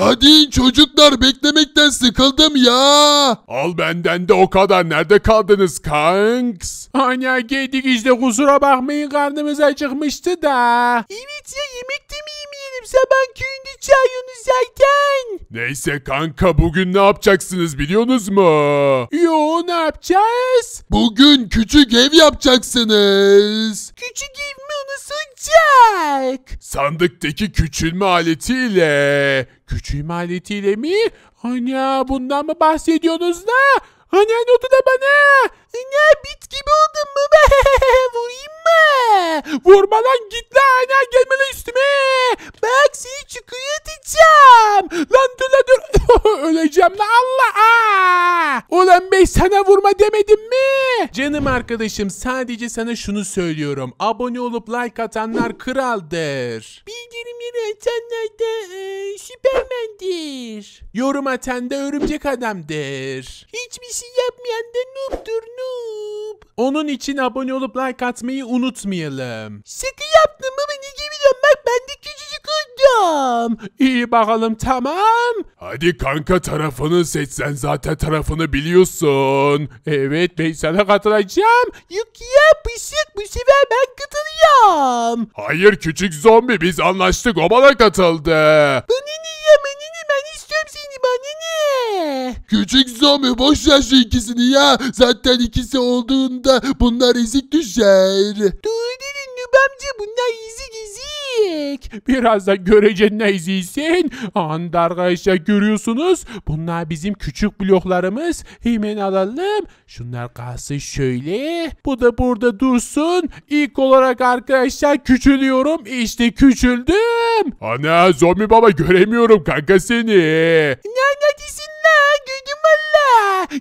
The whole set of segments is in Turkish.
Hadi çocuklar beklemekten sıkıldım ya. Al benden de o kadar. Nerede kaldınız kanks? Ana geldik işte kusura bakmayın karnımız acıkmıştı da. Evet ya yemek de mi yemek? zaman kendi çayını zaten. Neyse kanka bugün ne yapacaksınız biliyorsunuz mu? Yo ne yapacağız? Bugün küçük ev yapacaksınız. Küçük ev mi anasılacak? Sandıktaki küçülme aletiyle. Küçülme aletiyle mi? Ana bundan mı bahsediyorsunuz da? Ana notu da bana. Ne bit gibi oldun mu be? Vurayım mı? Vurma lan git lan ana gelme lan üstüme. Bak seni çukuya atacağım. Lan dur lan dur. Öleceğim lan Allah. Aa! Ulan bey sana vurma demedim mi? Canım arkadaşım sadece sana şunu söylüyorum. Abone olup like atanlar kraldır. Bildirimleri atanlar da e, süpermendir. Yorum atan da örümcek adamdır. Hiçbir şey yapmayan da noob'dur noob. Onun için abone olup like atmayı unutmayalım. Şaka yaptım ama ne gibi bak ben de küçücük oldum. İyi bakalım tamam. Hadi kanka tarafını seç sen zaten tarafını biliyorsun. Evet ben sana katılacağım. Yok ya bışık bu sefer ben katılıyorum. Hayır küçük zombi biz anlaştık o bana katıldı. Bana ne mi? Küçük zombi boş ver şu ikisini ya. Zaten ikisi olduğunda bunlar ezik düşer. Dur dedin Nubamcı bunlar ezik ezik. Birazdan göreceğin ne eziksin. Anda arkadaşlar görüyorsunuz. Bunlar bizim küçük bloklarımız. Hemen alalım. Şunlar kalsın şöyle. Bu da burada dursun. İlk olarak arkadaşlar küçülüyorum. İşte küçüldüm. Ana zombi baba göremiyorum kanka seni. Ne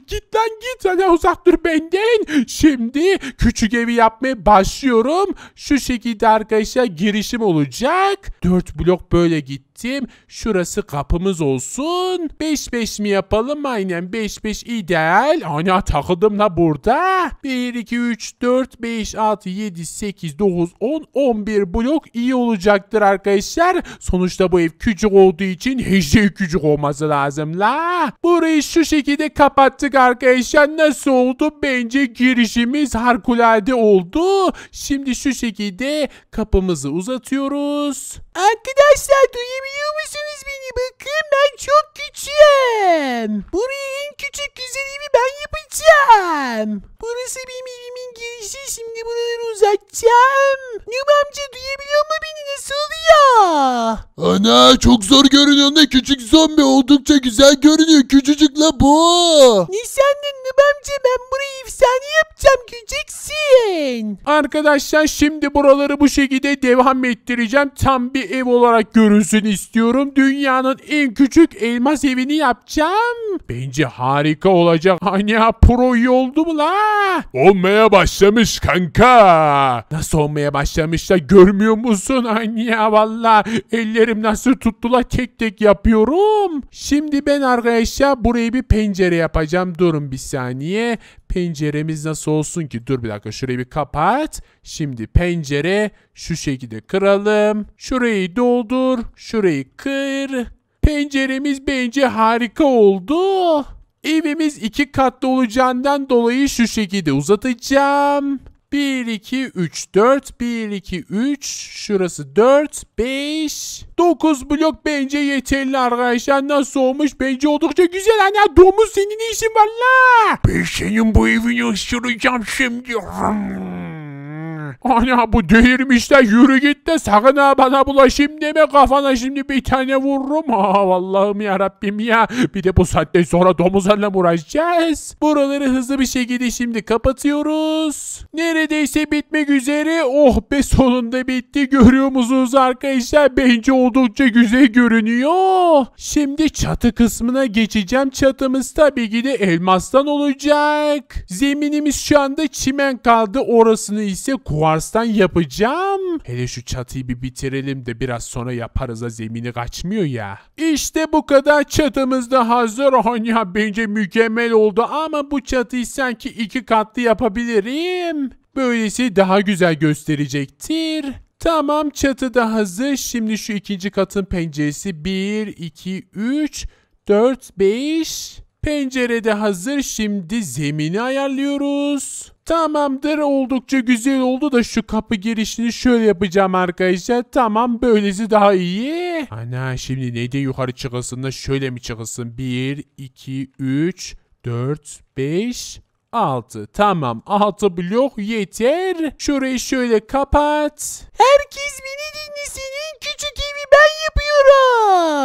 Git lan git. Sana uzak dur benden. Şimdi küçük evi yapmaya başlıyorum. Şu şekilde arkadaşlar girişim olacak. Dört blok böyle gitti ettim. Şurası kapımız olsun. 5-5 mi yapalım? Aynen 5-5 ideal. Ana takıldım da burada. 1, 2, 3, 4, 5, 6, 7, 8, 9, 10, 11 blok iyi olacaktır arkadaşlar. Sonuçta bu ev küçük olduğu için hiç şey küçük olması lazım la. Burayı şu şekilde kapattık arkadaşlar. Nasıl oldu? Bence girişimiz harikulade oldu. Şimdi şu şekilde kapımızı uzatıyoruz. Arkadaşlar duyabiliyor musunuz beni? Bakın ben çok küçüğüm. Burayı en küçük güzelimi ben yapacağım. Burası benim evimin girişi. Şimdi buraları uzatacağım. Nub amca duyabiliyor mu beni? Nasıl oluyor? Ana çok zor görünüyor da küçük zombi oldukça güzel görünüyor. Küçücük la bu. Nisan'ın babamcı ben burayı efsane yapacağım göreceksin. Arkadaşlar şimdi buraları bu şekilde devam ettireceğim. Tam bir ev olarak görünsün istiyorum. Dünyanın en küçük elmas evini yapacağım. Bence harika olacak. Hani pro iyi oldu mu la? Olmaya başlamış kanka. Nasıl olmaya başlamış da görmüyor musun? Hani ya valla elleri aferin nasıl tuttular tek tek yapıyorum. Şimdi ben arkadaşlar burayı bir pencere yapacağım. Durun bir saniye. Penceremiz nasıl olsun ki? Dur bir dakika şurayı bir kapat. Şimdi pencere şu şekilde kıralım. Şurayı doldur. Şurayı kır. Penceremiz bence harika oldu. Evimiz iki katlı olacağından dolayı şu şekilde uzatacağım. 1, 2, 3, 4. 1, 2, 3. Şurası 4, 5. 9 blok bence yeterli arkadaşlar. Nasıl olmuş? Bence oldukça güzel. anne hani domuz senin işin var la. Ben senin bu evini ısıracağım şimdi. Hmm. Ana bu değirmişte yürü git de sakın ha bana bulaşayım deme kafana şimdi bir tane vururum. Ha vallahi ya Rabbim ya. Bir de bu saatte sonra domuzlarla uğraşacağız. Buraları hızlı bir şekilde şimdi kapatıyoruz. Neredeyse bitmek üzere. Oh be sonunda bitti. Görüyor musunuz arkadaşlar? Bence oldukça güzel görünüyor. Şimdi çatı kısmına geçeceğim. Çatımız tabii ki de elmastan olacak. Zeminimiz şu anda çimen kaldı. Orasını ise kuva kuarstan yapacağım. Hele şu çatıyı bir bitirelim de biraz sonra yaparız da zemini kaçmıyor ya. İşte bu kadar çatımız da hazır. Hani bence mükemmel oldu ama bu çatıyı sanki iki katlı yapabilirim. Böylesi daha güzel gösterecektir. Tamam çatı da hazır. Şimdi şu ikinci katın penceresi 1, 2, 3, 4, 5. Pencerede hazır. Şimdi zemini ayarlıyoruz. Tamamdır oldukça güzel oldu da şu kapı girişini şöyle yapacağım arkadaşlar. Tamam böylesi daha iyi. Ana şimdi neydi yukarı çıkılsın da şöyle mi çıkılsın? 1, 2, 3, 4, 5, 6. Tamam 6 blok yeter. Şurayı şöyle kapat. Herkes beni dinlesin. küçük evi ben yapıyorum.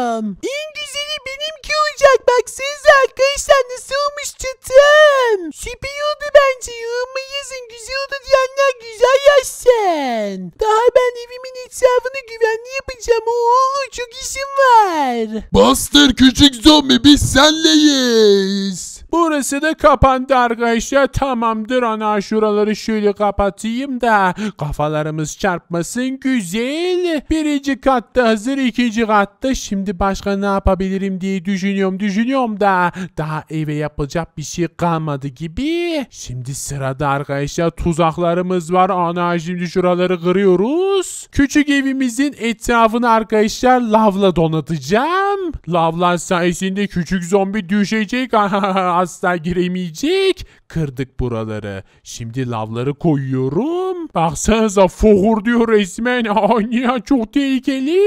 Bastır küçük zombi biz senleyiz. Burası da kapandı arkadaşlar. Tamamdır ana şuraları şöyle kapatayım da kafalarımız çarpmasın. Güzel. Birinci katta hazır. ikinci katta. Şimdi başka ne yapabilirim diye düşünüyorum. Düşünüyorum da daha eve yapacak bir şey kalmadı gibi. Şimdi sırada arkadaşlar tuzaklarımız var. Ana şimdi şuraları kırıyoruz. Küçük evimizin etrafını arkadaşlar lavla donatacağım. Lavlar sayesinde küçük zombi düşecek. asla giremeyecek. Kırdık buraları. Şimdi lavları koyuyorum. Baksanıza fohur diyor resmen. Anya çok tehlikeli.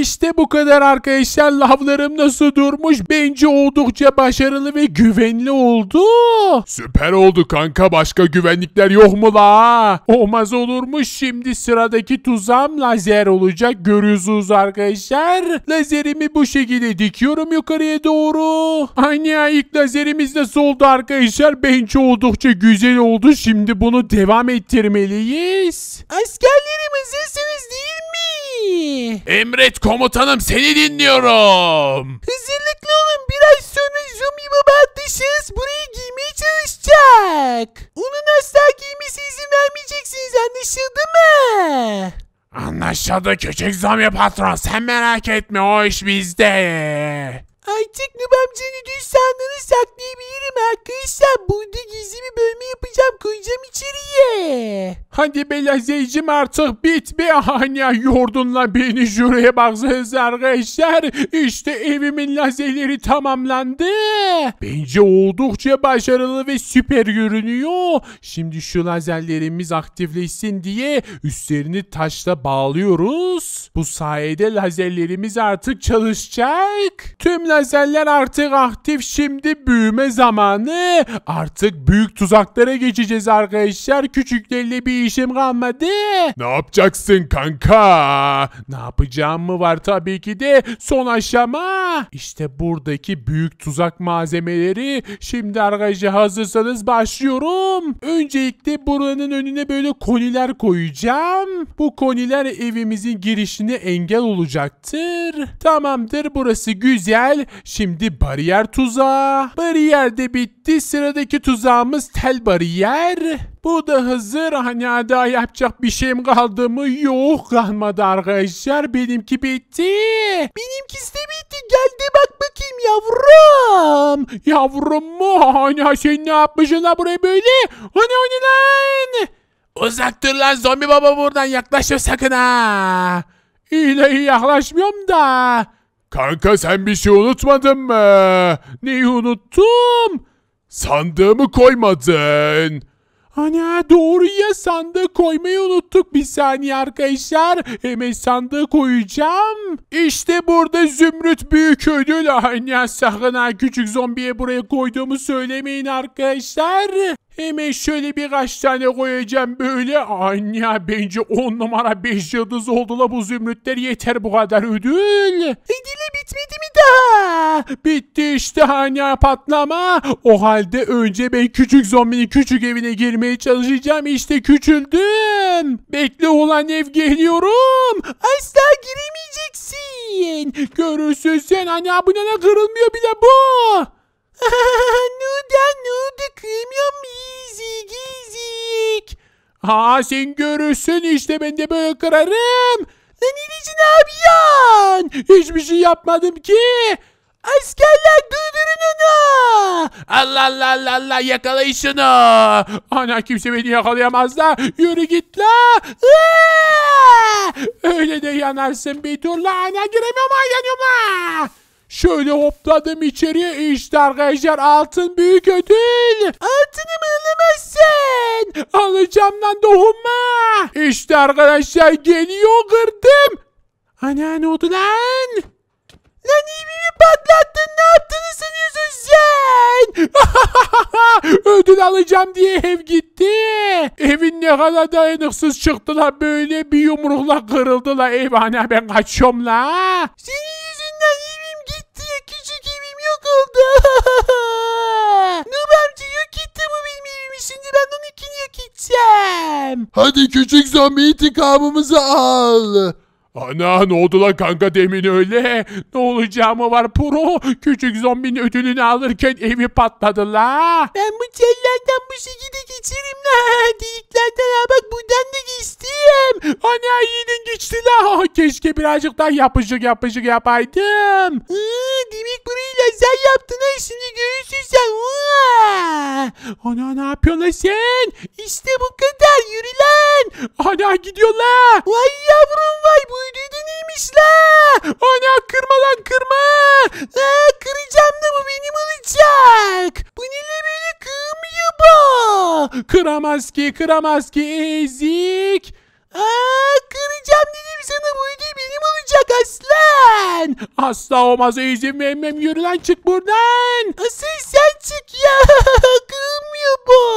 İşte bu kadar arkadaşlar lavlarım nasıl durmuş. Bence oldukça başarılı ve güvenli oldu. Süper oldu kanka. Başka güvenlikler yok mu la? Olmaz olurmuş. Şimdi sıradaki tuzağım lazer olacak. Görüyorsunuz arkadaşlar. Lazerimi bu şekilde dikiyorum yukarıya doğru. Anya ilk lazerimiz Beynimiz nasıl arkadaşlar? Bence oldukça güzel oldu. Şimdi bunu devam ettirmeliyiz. Askerlerimizsiniz değil mi? Emret komutanım seni dinliyorum. Hazırlıklı olun biraz sonra Zumi Baba atlışız. Burayı giymeye çalışacak. Onun asla giymesi izin vermeyeceksiniz anlaşıldı mı? Anlaşıldı küçük zombi patron sen merak etme o iş bizde. Artık nubamcanın düz sandığını saklayabilirim arkadaşlar. Burada gizli bir bölme yapacağım. Koyacağım içeriye. Hadi be lazeycim artık bit be. Hani yordunla beni şuraya baksanız arkadaşlar. İşte evimin lazeyleri tamamlandı. Bence oldukça başarılı ve süper görünüyor. Şimdi şu lazerlerimiz aktifleşsin diye üstlerini taşla bağlıyoruz. Bu sayede lazerlerimiz artık çalışacak. Tüm lazerler artık aktif şimdi büyüme zamanı. Artık büyük tuzaklara geçeceğiz arkadaşlar. Küçüklerle bir işim kalmadı. Ne yapacaksın kanka? Ne yapacağım mı var tabii ki de son aşama. İşte buradaki büyük tuzak malzemeleri. Şimdi arkadaşlar hazırsanız başlıyorum. Öncelikle buranın önüne böyle koniler koyacağım. Bu koniler evimizin girişine engel olacaktır. Tamamdır burası güzel. Şimdi bariyer tuzağı. Bariyer de bitti. Sıradaki tuzağımız tel bariyer. Bu da hazır. Hani daha yapacak bir şeyim kaldı mı? Yok kalmadı arkadaşlar. Benimki bitti. Benimkisi de bitti. Geldi bak bakayım yavrum. Yavrum mu? Hani sen şey ne yapmışsın la buraya böyle? Hani hani lan? Uzak dur lan zombi baba buradan yaklaşma sakın ha. İyi yaklaşmıyorum da. Kanka sen bir şey unutmadın mı? Neyi unuttum? Sandığımı koymadın. Ana doğru ya sandığı koymayı unuttuk bir saniye arkadaşlar. Hemen sandığı koyacağım. İşte burada Zümrüt büyük ödül. Ana sakın ha küçük zombiye buraya koyduğumu söylemeyin arkadaşlar. Hemen şöyle birkaç tane koyacağım böyle. Anne bence on numara beş yıldız oldu la bu zümrütler yeter bu kadar ödül. Ödülü e, bitmedi mi daha? Bitti işte anne patlama. O halde önce ben küçük zombinin küçük evine girmeye çalışacağım. İşte küçüldüm. Bekle olan ev geliyorum. Asla giremeyeceksin. Görürsün sen anne abunana kırılmıyor bile bu. Nuda nuda kıymıyor mizi gizik. Ha sen görürsün işte ben de böyle kırarım. Lan ilici ne yapıyorsun? Hiçbir şey yapmadım ki. Askerler durdurun onu. Allah Allah Allah Allah yakalayın şunu. Ana kimse beni yakalayamaz da. Yürü git la. Aa! Öyle de yanarsın bir turla. Ana giremiyorum ha yanıyorum ha. Şöyle hopladım içeriye işte arkadaşlar altın büyük ödül. mı alamazsın. Alacağım lan dokunma. İşte arkadaşlar geliyor kırdım. Ana ne oldu lan? Lan evimi patlattın ne yaptığını sanıyorsun sen? ödül alacağım diye ev gitti. Evin ne kadar dayanıksız çıktı la böyle bir yumrukla kırıldı la ev ana ben kaçıyorum la. Seni oldu. Noob amca yok etti bu benim Şimdi ben onun ikini yok edeceğim. Hadi küçük zombi intikamımızı al. Ana ne oldu lan kanka demin öyle? Ne olacağımı var pro? Küçük zombinin ödülünü alırken evi patladı la. Ben bu tellerden bu şekilde geçirim. la. Deliklerden ha bak buradan da geçtim. Ana yine geçti la. Keşke birazcık daha yapışık yapışık yapaydım. Hı sen yaptın ha şimdi görürsün sen. Ana ne yapıyorsun lan sen? İşte bu kadar yürü lan. Ana gidiyor la. Vay yavrum vay bu ürünü neymiş la? Ana kırma lan kırma. Aa, kıracağım da bu benim olacak. Bu neyle böyle kırmıyor bu? Kıramaz ki kıramaz ki ezik. Aa, kıracağım dedim sana bu ödül benim olacak aslan. Asla olmaz izin vermem yürü lan çık buradan. Asıl sen çık ya. Kırılmıyor bu.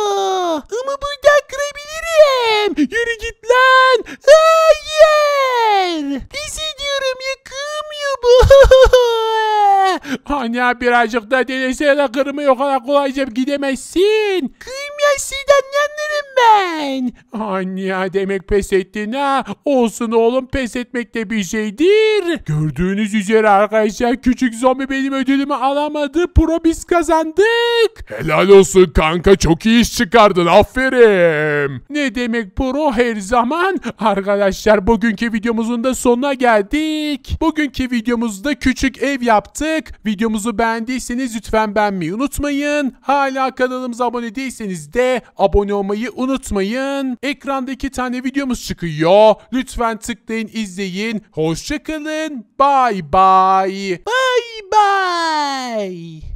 Ama buradan kırabilirim. Yürü git lan. Hayır. Pis ediyorum ya kırılmıyor bu. Anne hani birazcık da denesene kırma o kadar kolayca gidemezsin. Kıymıyorsun anlarım ben. Anne hani demek pes ettin ha. Olsun oğlum pes etmek de bir şeydir. Gördüğünüz üzere arkadaşlar küçük zombi benim ödülümü alamadı. Pro biz kazandık. Helal olsun kanka çok iyi iş çıkardın aferin. Ne demek pro her zaman. Arkadaşlar bugünkü videomuzun da sonuna geldik. Bugünkü videomuzda küçük ev yaptık videomuzu beğendiyseniz lütfen beğenmeyi unutmayın. Hala kanalımıza abone değilseniz de abone olmayı unutmayın. Ekrandaki tane videomuz çıkıyor. Lütfen tıklayın izleyin. Hoşçakalın. Bye bye. Bye bye.